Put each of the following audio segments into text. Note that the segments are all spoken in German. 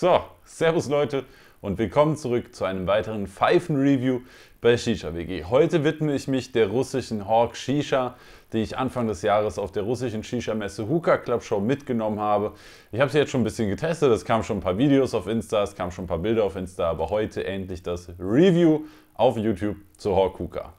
So, Servus Leute und willkommen zurück zu einem weiteren Pfeifen-Review bei Shisha WG. Heute widme ich mich der russischen Hawk Shisha, die ich Anfang des Jahres auf der russischen Shisha-Messe Hookah Club Show mitgenommen habe. Ich habe sie jetzt schon ein bisschen getestet, es kamen schon ein paar Videos auf Insta, es kamen schon ein paar Bilder auf Insta, aber heute endlich das Review auf YouTube zur Hawk Hookah.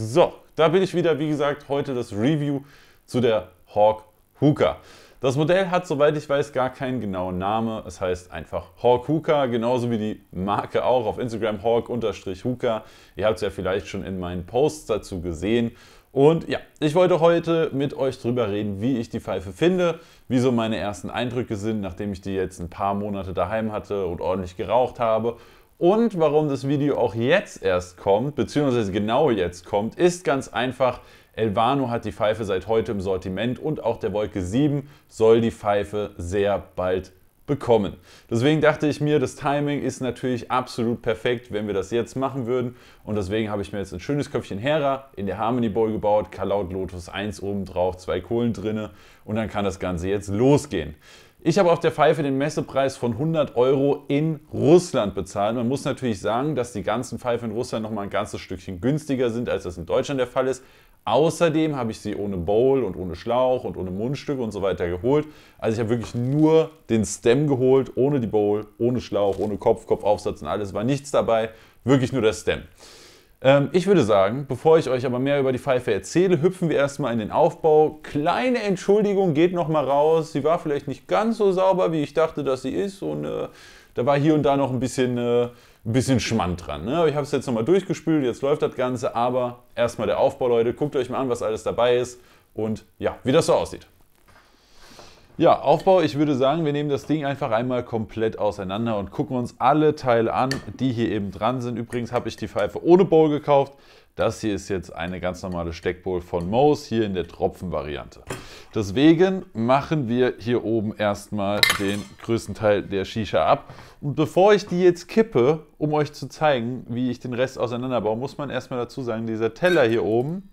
So, da bin ich wieder, wie gesagt, heute das Review zu der Hawk Hooker. Das Modell hat, soweit ich weiß, gar keinen genauen Namen. Es heißt einfach Hawk Hooker, genauso wie die Marke auch auf Instagram Hawk-Hooker. Ihr habt es ja vielleicht schon in meinen Posts dazu gesehen. Und ja, ich wollte heute mit euch drüber reden, wie ich die Pfeife finde, wie so meine ersten Eindrücke sind, nachdem ich die jetzt ein paar Monate daheim hatte und ordentlich geraucht habe und warum das Video auch jetzt erst kommt, beziehungsweise genau jetzt kommt, ist ganz einfach. Elvano hat die Pfeife seit heute im Sortiment und auch der Wolke 7 soll die Pfeife sehr bald bekommen. Deswegen dachte ich mir, das Timing ist natürlich absolut perfekt, wenn wir das jetzt machen würden. Und deswegen habe ich mir jetzt ein schönes Köpfchen Hera in der Harmony Bowl gebaut, Kalaut Lotus 1 oben drauf, zwei Kohlen drinne und dann kann das Ganze jetzt losgehen. Ich habe auf der Pfeife den Messepreis von 100 Euro in Russland bezahlt. Man muss natürlich sagen, dass die ganzen Pfeifen in Russland nochmal ein ganzes Stückchen günstiger sind, als das in Deutschland der Fall ist. Außerdem habe ich sie ohne Bowl und ohne Schlauch und ohne Mundstück und so weiter geholt. Also ich habe wirklich nur den Stem geholt, ohne die Bowl, ohne Schlauch, ohne Kopf, Kopfaufsatz und alles. War nichts dabei, wirklich nur der Stem. Ähm, ich würde sagen, bevor ich euch aber mehr über die Pfeife erzähle, hüpfen wir erstmal in den Aufbau. Kleine Entschuldigung geht nochmal raus. Sie war vielleicht nicht ganz so sauber, wie ich dachte, dass sie ist. Und äh, da war hier und da noch ein bisschen, äh, ein bisschen Schmand dran. Ne? Ich habe es jetzt nochmal durchgespült, jetzt läuft das Ganze. Aber erstmal der Aufbau, Leute. Guckt euch mal an, was alles dabei ist und ja, wie das so aussieht. Ja, Aufbau, ich würde sagen, wir nehmen das Ding einfach einmal komplett auseinander und gucken uns alle Teile an, die hier eben dran sind. Übrigens habe ich die Pfeife ohne Bowl gekauft. Das hier ist jetzt eine ganz normale Steckbowl von Moos, hier in der Tropfenvariante. Deswegen machen wir hier oben erstmal den größten Teil der Shisha ab. Und bevor ich die jetzt kippe, um euch zu zeigen, wie ich den Rest auseinanderbaue, muss man erstmal dazu sagen, dieser Teller hier oben,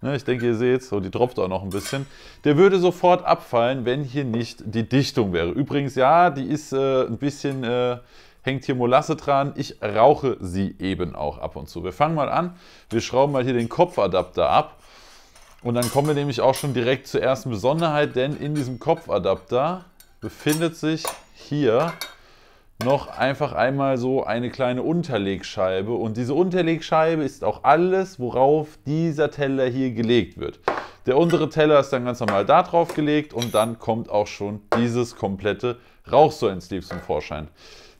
Ne, ich denke, ihr seht so, die tropft auch noch ein bisschen. Der würde sofort abfallen, wenn hier nicht die Dichtung wäre. Übrigens, ja, die ist äh, ein bisschen, äh, hängt hier Molasse dran. Ich rauche sie eben auch ab und zu. Wir fangen mal an. Wir schrauben mal hier den Kopfadapter ab. Und dann kommen wir nämlich auch schon direkt zur ersten Besonderheit, denn in diesem Kopfadapter befindet sich hier noch einfach einmal so eine kleine Unterlegscheibe. Und diese Unterlegscheibe ist auch alles, worauf dieser Teller hier gelegt wird. Der untere Teller ist dann ganz normal da drauf gelegt und dann kommt auch schon dieses komplette Rauchsäulensleeve zum Vorschein.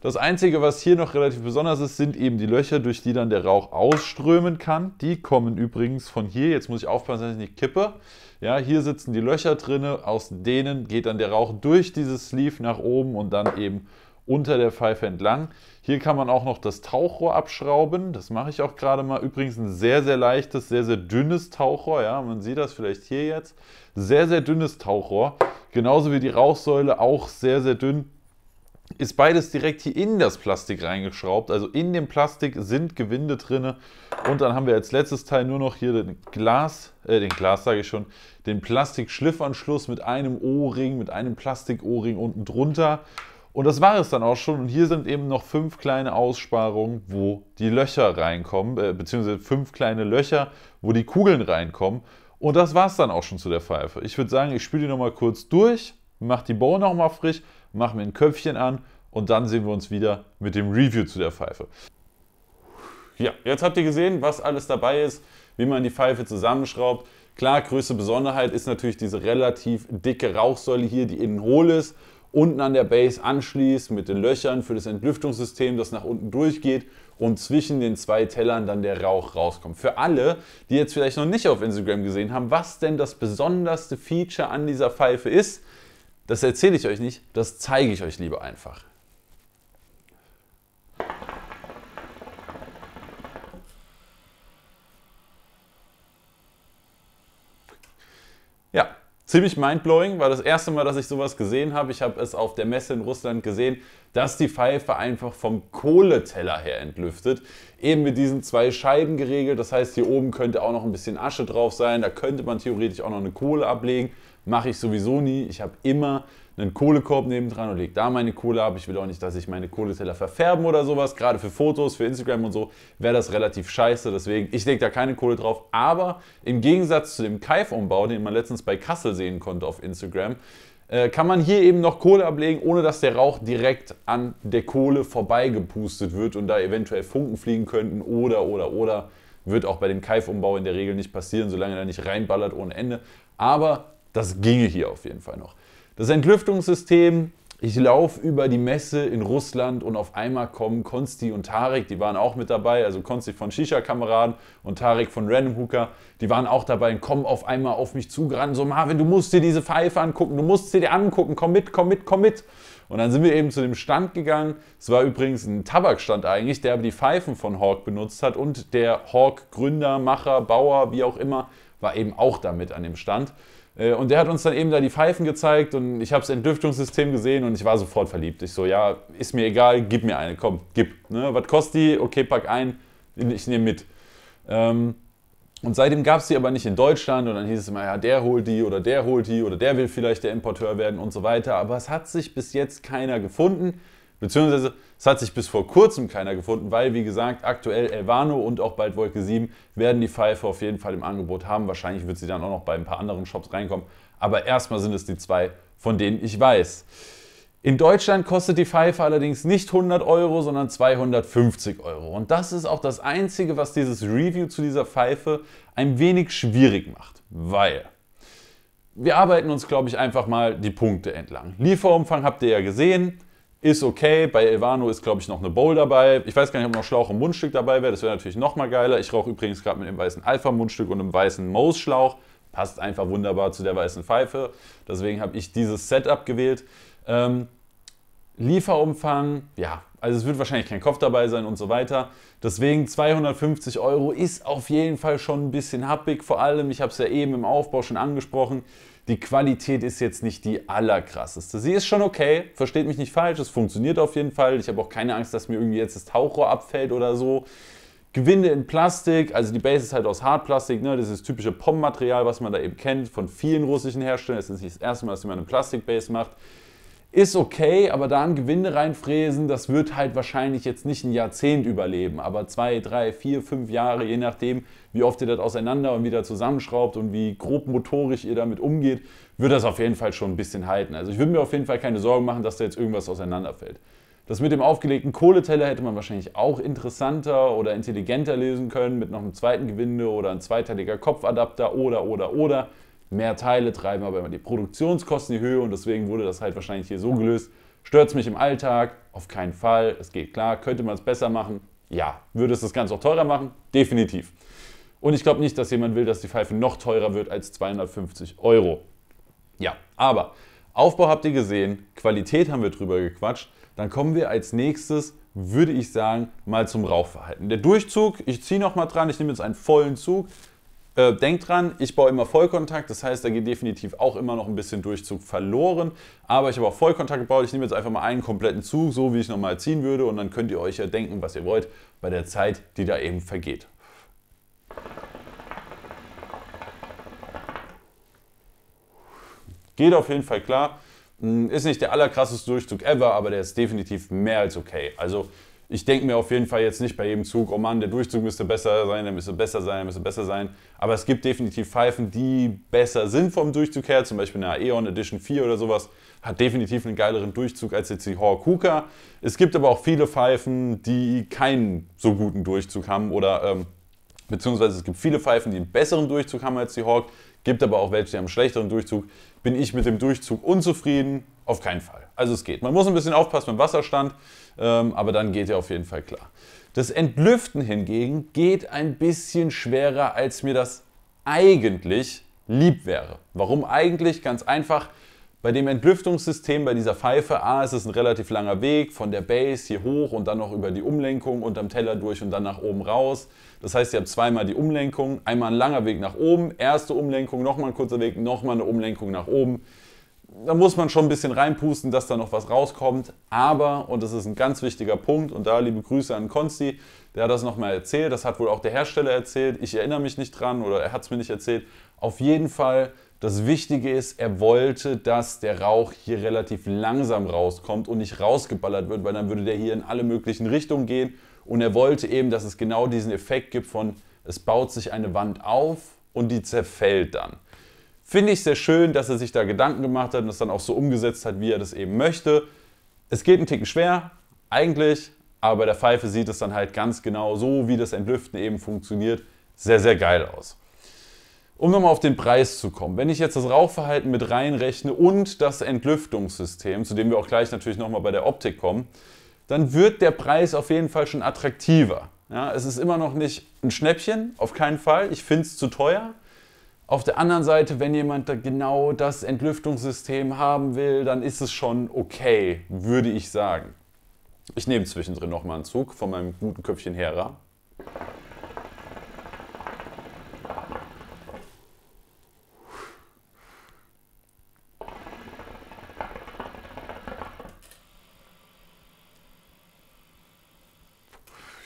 Das Einzige, was hier noch relativ besonders ist, sind eben die Löcher, durch die dann der Rauch ausströmen kann. Die kommen übrigens von hier. Jetzt muss ich aufpassen, dass ich nicht kippe. Ja, hier sitzen die Löcher drin, aus denen geht dann der Rauch durch dieses Sleeve nach oben und dann eben unter der Pfeife entlang. Hier kann man auch noch das Tauchrohr abschrauben. Das mache ich auch gerade mal. Übrigens ein sehr, sehr leichtes, sehr, sehr dünnes Tauchrohr. Ja, man sieht das vielleicht hier jetzt. Sehr, sehr dünnes Tauchrohr. Genauso wie die Rauchsäule auch sehr, sehr dünn. Ist beides direkt hier in das Plastik reingeschraubt. Also in dem Plastik sind Gewinde drin. Und dann haben wir als letztes Teil nur noch hier den Glas, äh, den Glas sage ich schon, den Plastikschliffanschluss mit einem O-Ring, mit einem Plastik-O-Ring unten drunter. Und das war es dann auch schon. Und hier sind eben noch fünf kleine Aussparungen, wo die Löcher reinkommen, äh, beziehungsweise fünf kleine Löcher, wo die Kugeln reinkommen. Und das war es dann auch schon zu der Pfeife. Ich würde sagen, ich spiele die nochmal kurz durch, mache die Bow nochmal frisch, mache mir ein Köpfchen an und dann sehen wir uns wieder mit dem Review zu der Pfeife. Ja, jetzt habt ihr gesehen, was alles dabei ist, wie man die Pfeife zusammenschraubt. Klar, größte Besonderheit ist natürlich diese relativ dicke Rauchsäule hier, die innen hohl ist unten an der Base anschließt mit den Löchern für das Entlüftungssystem, das nach unten durchgeht und zwischen den zwei Tellern dann der Rauch rauskommt. Für alle, die jetzt vielleicht noch nicht auf Instagram gesehen haben, was denn das besonderste Feature an dieser Pfeife ist, das erzähle ich euch nicht, das zeige ich euch lieber einfach. ziemlich mindblowing, war das erste Mal, dass ich sowas gesehen habe. Ich habe es auf der Messe in Russland gesehen, dass die Pfeife einfach vom Kohleteller her entlüftet. Eben mit diesen zwei Scheiben geregelt. Das heißt, hier oben könnte auch noch ein bisschen Asche drauf sein. Da könnte man theoretisch auch noch eine Kohle ablegen. Mache ich sowieso nie. Ich habe immer einen Kohlekorb nebendran und lege da meine Kohle ab. Ich will auch nicht, dass ich meine Kohleteller verfärben oder sowas. Gerade für Fotos, für Instagram und so wäre das relativ scheiße. Deswegen, ich lege da keine Kohle drauf. Aber im Gegensatz zu dem Kaifumbau, den man letztens bei Kassel sehen konnte auf Instagram, äh, kann man hier eben noch Kohle ablegen, ohne dass der Rauch direkt an der Kohle vorbeigepustet wird und da eventuell Funken fliegen könnten oder, oder, oder. Wird auch bei dem Kaifumbau in der Regel nicht passieren, solange er nicht reinballert ohne Ende. Aber das ginge hier auf jeden Fall noch. Das Entlüftungssystem, ich laufe über die Messe in Russland und auf einmal kommen Konsti und Tarek, die waren auch mit dabei, also Konsti von Shisha-Kameraden und Tarek von Random Hooker, die waren auch dabei und kommen auf einmal auf mich zugerannt, so Marvin, du musst dir diese Pfeife angucken, du musst sie dir angucken, komm mit, komm mit, komm mit. Und dann sind wir eben zu dem Stand gegangen. Es war übrigens ein Tabakstand eigentlich, der aber die Pfeifen von Hawk benutzt hat. Und der Hawk-Gründer, Macher, Bauer, wie auch immer, war eben auch damit an dem Stand. Äh, und der hat uns dann eben da die Pfeifen gezeigt und ich habe das Entdüftungssystem gesehen und ich war sofort verliebt. Ich so, ja, ist mir egal, gib mir eine, komm, gib. Ne? Was kostet die? Okay, pack ein, ich nehme mit. Ähm, und seitdem gab es die aber nicht in Deutschland und dann hieß es immer, ja, der holt die oder der holt die oder der will vielleicht der Importeur werden und so weiter. Aber es hat sich bis jetzt keiner gefunden. Beziehungsweise es hat sich bis vor kurzem keiner gefunden, weil wie gesagt, aktuell Elvano und auch bald Wolke 7 werden die Pfeife auf jeden Fall im Angebot haben. Wahrscheinlich wird sie dann auch noch bei ein paar anderen Shops reinkommen. Aber erstmal sind es die zwei, von denen ich weiß. In Deutschland kostet die Pfeife allerdings nicht 100 Euro, sondern 250 Euro. Und das ist auch das Einzige, was dieses Review zu dieser Pfeife ein wenig schwierig macht. Weil wir arbeiten uns, glaube ich, einfach mal die Punkte entlang. Lieferumfang habt ihr ja gesehen. Ist okay, bei Elvano ist, glaube ich, noch eine Bowl dabei. Ich weiß gar nicht, ob noch Schlauch und Mundstück dabei wäre. Das wäre natürlich noch mal geiler. Ich rauche übrigens gerade mit dem weißen Alpha-Mundstück und dem weißen Mose-Schlauch. Passt einfach wunderbar zu der weißen Pfeife. Deswegen habe ich dieses Setup gewählt. Ähm, Lieferumfang, ja, also es wird wahrscheinlich kein Kopf dabei sein und so weiter. Deswegen 250 Euro ist auf jeden Fall schon ein bisschen happig. Vor allem, ich habe es ja eben im Aufbau schon angesprochen, die Qualität ist jetzt nicht die allerkrasseste. Sie ist schon okay, versteht mich nicht falsch, es funktioniert auf jeden Fall. Ich habe auch keine Angst, dass mir irgendwie jetzt das Tauchrohr abfällt oder so. Gewinde in Plastik, also die Base ist halt aus Hartplastik, ne? das ist das typische POM-Material, was man da eben kennt von vielen russischen Herstellern. Es ist nicht das erste Mal, dass jemand eine Plastikbase macht ist okay, aber da ein Gewinde reinfräsen, das wird halt wahrscheinlich jetzt nicht ein Jahrzehnt überleben, aber zwei, drei, vier, fünf Jahre, je nachdem, wie oft ihr das auseinander und wieder zusammenschraubt und wie grob motorisch ihr damit umgeht, wird das auf jeden Fall schon ein bisschen halten. Also ich würde mir auf jeden Fall keine Sorgen machen, dass da jetzt irgendwas auseinanderfällt. Das mit dem aufgelegten Kohleteller hätte man wahrscheinlich auch interessanter oder intelligenter lösen können mit noch einem zweiten Gewinde oder ein zweiteiliger Kopfadapter oder, oder, oder mehr Teile, treiben aber immer die Produktionskosten in die Höhe und deswegen wurde das halt wahrscheinlich hier so gelöst. Stört es mich im Alltag? Auf keinen Fall. Es geht klar. Könnte man es besser machen? Ja. Würde es das Ganze auch teurer machen? Definitiv. Und ich glaube nicht, dass jemand will, dass die Pfeife noch teurer wird als 250 Euro. Ja, aber Aufbau habt ihr gesehen, Qualität haben wir drüber gequatscht. Dann kommen wir als nächstes, würde ich sagen, mal zum Rauchverhalten. Der Durchzug, ich ziehe nochmal dran, ich nehme jetzt einen vollen Zug. Äh, denkt dran, ich baue immer Vollkontakt, das heißt, da geht definitiv auch immer noch ein bisschen Durchzug verloren. Aber ich habe auch Vollkontakt gebaut. Ich nehme jetzt einfach mal einen kompletten Zug, so wie ich nochmal ziehen würde. Und dann könnt ihr euch ja denken, was ihr wollt, bei der Zeit, die da eben vergeht. Geht auf jeden Fall klar. Hm, ist nicht der allerkrasseste Durchzug ever, aber der ist definitiv mehr als okay. Also ich denke mir auf jeden Fall jetzt nicht bei jedem Zug, oh Mann, der Durchzug müsste besser sein, der müsste besser sein, der müsste besser sein. Aber es gibt definitiv Pfeifen, die besser sind vom Durchzug her. Zum Beispiel eine Aeon Edition 4 oder sowas hat definitiv einen geileren Durchzug als jetzt die Horkuka. Es gibt aber auch viele Pfeifen, die keinen so guten Durchzug haben oder ähm, beziehungsweise es gibt viele Pfeifen, die einen besseren Durchzug haben als die Hawk, gibt aber auch welche, die haben einen schlechteren Durchzug. Bin ich mit dem Durchzug unzufrieden? Auf keinen Fall. Also es geht. Man muss ein bisschen aufpassen beim Wasserstand, ähm, aber dann geht ja auf jeden Fall klar. Das Entlüften hingegen geht ein bisschen schwerer, als mir das eigentlich lieb wäre. Warum eigentlich? Ganz einfach. Bei dem Entlüftungssystem, bei dieser Pfeife, A, ist es ein relativ langer Weg von der Base hier hoch und dann noch über die Umlenkung unterm Teller durch und dann nach oben raus. Das heißt, ihr habt zweimal die Umlenkung, einmal ein langer Weg nach oben, erste Umlenkung, nochmal ein kurzer Weg, nochmal eine Umlenkung nach oben. Da muss man schon ein bisschen reinpusten, dass da noch was rauskommt. Aber, und das ist ein ganz wichtiger Punkt, und da liebe Grüße an Konsti, der hat das nochmal erzählt, das hat wohl auch der Hersteller erzählt, ich erinnere mich nicht dran oder er hat es mir nicht erzählt. Auf jeden Fall das Wichtige ist, er wollte, dass der Rauch hier relativ langsam rauskommt und nicht rausgeballert wird, weil dann würde der hier in alle möglichen Richtungen gehen. Und er wollte eben, dass es genau diesen Effekt gibt von, es baut sich eine Wand auf und die zerfällt dann. Finde ich sehr schön, dass er sich da Gedanken gemacht hat und das dann auch so umgesetzt hat, wie er das eben möchte. Es geht einen Ticken schwer, eigentlich, aber bei der Pfeife sieht es dann halt ganz genau so, wie das Entlüften eben funktioniert, sehr, sehr geil aus. Um nochmal auf den Preis zu kommen, wenn ich jetzt das Rauchverhalten mit reinrechne und das Entlüftungssystem, zu dem wir auch gleich natürlich nochmal bei der Optik kommen, dann wird der Preis auf jeden Fall schon attraktiver. Ja, es ist immer noch nicht ein Schnäppchen, auf keinen Fall. Ich finde es zu teuer. Auf der anderen Seite, wenn jemand da genau das Entlüftungssystem haben will, dann ist es schon okay, würde ich sagen. Ich nehme zwischendrin nochmal einen Zug von meinem guten Köpfchen Hera.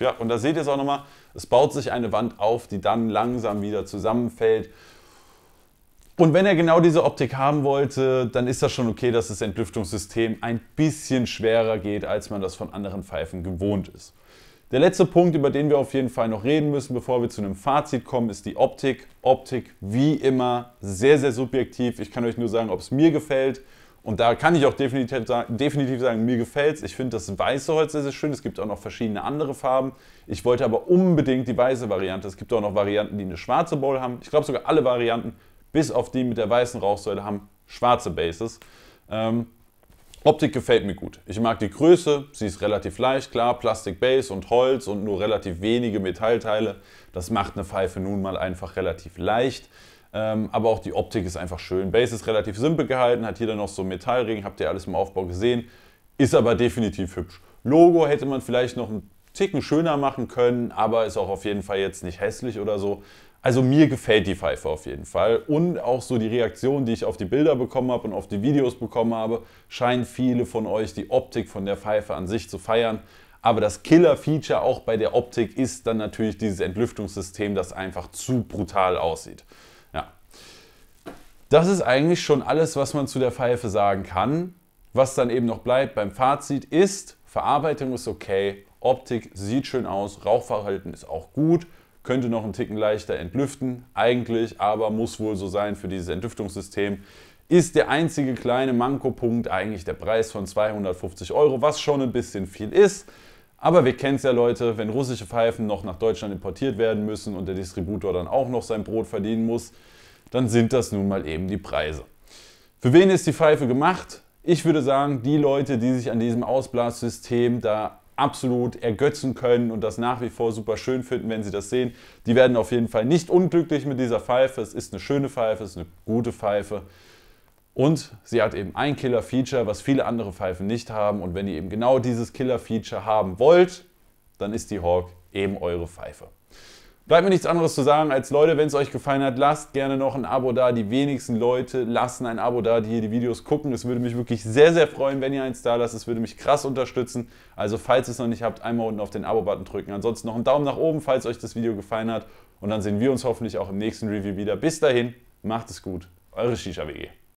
Ja, und da seht ihr es auch nochmal, es baut sich eine Wand auf, die dann langsam wieder zusammenfällt. Und wenn er genau diese Optik haben wollte, dann ist das schon okay, dass das Entlüftungssystem ein bisschen schwerer geht, als man das von anderen Pfeifen gewohnt ist. Der letzte Punkt, über den wir auf jeden Fall noch reden müssen, bevor wir zu einem Fazit kommen, ist die Optik. Optik wie immer sehr, sehr subjektiv. Ich kann euch nur sagen, ob es mir gefällt und da kann ich auch definitiv, definitiv sagen, mir gefällt es. Ich finde das weiße Holz sehr, sehr schön. Es gibt auch noch verschiedene andere Farben. Ich wollte aber unbedingt die weiße Variante. Es gibt auch noch Varianten, die eine schwarze Bowl haben. Ich glaube sogar alle Varianten, bis auf die mit der weißen Rauchsäule, haben schwarze Bases. Ähm, Optik gefällt mir gut. Ich mag die Größe, sie ist relativ leicht, klar, Plastik Base und Holz und nur relativ wenige Metallteile. Das macht eine Pfeife nun mal einfach relativ leicht. Ähm, aber auch die Optik ist einfach schön. Base ist relativ simpel gehalten, hat hier dann noch so Metallring, habt ihr alles im Aufbau gesehen. Ist aber definitiv hübsch. Logo hätte man vielleicht noch einen Ticken schöner machen können, aber ist auch auf jeden Fall jetzt nicht hässlich oder so. Also mir gefällt die Pfeife auf jeden Fall und auch so die Reaktion, die ich auf die Bilder bekommen habe und auf die Videos bekommen habe, scheinen viele von euch die Optik von der Pfeife an sich zu feiern. Aber das Killer-Feature auch bei der Optik ist dann natürlich dieses Entlüftungssystem, das einfach zu brutal aussieht. Das ist eigentlich schon alles, was man zu der Pfeife sagen kann. Was dann eben noch bleibt beim Fazit ist, Verarbeitung ist okay, Optik sieht schön aus, Rauchverhalten ist auch gut, könnte noch einen Ticken leichter entlüften, eigentlich, aber muss wohl so sein für dieses Entlüftungssystem. Ist der einzige kleine Mankopunkt eigentlich der Preis von 250 Euro, was schon ein bisschen viel ist. Aber wir kennen es ja, Leute, wenn russische Pfeifen noch nach Deutschland importiert werden müssen und der Distributor dann auch noch sein Brot verdienen muss, dann sind das nun mal eben die Preise. Für wen ist die Pfeife gemacht? Ich würde sagen, die Leute, die sich an diesem Ausblassystem da absolut ergötzen können und das nach wie vor super schön finden, wenn sie das sehen, die werden auf jeden Fall nicht unglücklich mit dieser Pfeife. Es ist eine schöne Pfeife, es ist eine gute Pfeife. Und sie hat eben ein Killer-Feature, was viele andere Pfeifen nicht haben. Und wenn ihr eben genau dieses Killer-Feature haben wollt, dann ist die Hawk eben eure Pfeife. Bleibt mir nichts anderes zu sagen als Leute, wenn es euch gefallen hat, lasst gerne noch ein Abo da. Die wenigsten Leute lassen ein Abo da, die hier die Videos gucken. Es würde mich wirklich sehr, sehr freuen, wenn ihr eins da lasst. Es würde mich krass unterstützen. Also falls ihr es noch nicht habt, einmal unten auf den Abo-Button drücken. Ansonsten noch einen Daumen nach oben, falls euch das Video gefallen hat. Und dann sehen wir uns hoffentlich auch im nächsten Review wieder. Bis dahin, macht es gut. Eure Shisha-WG.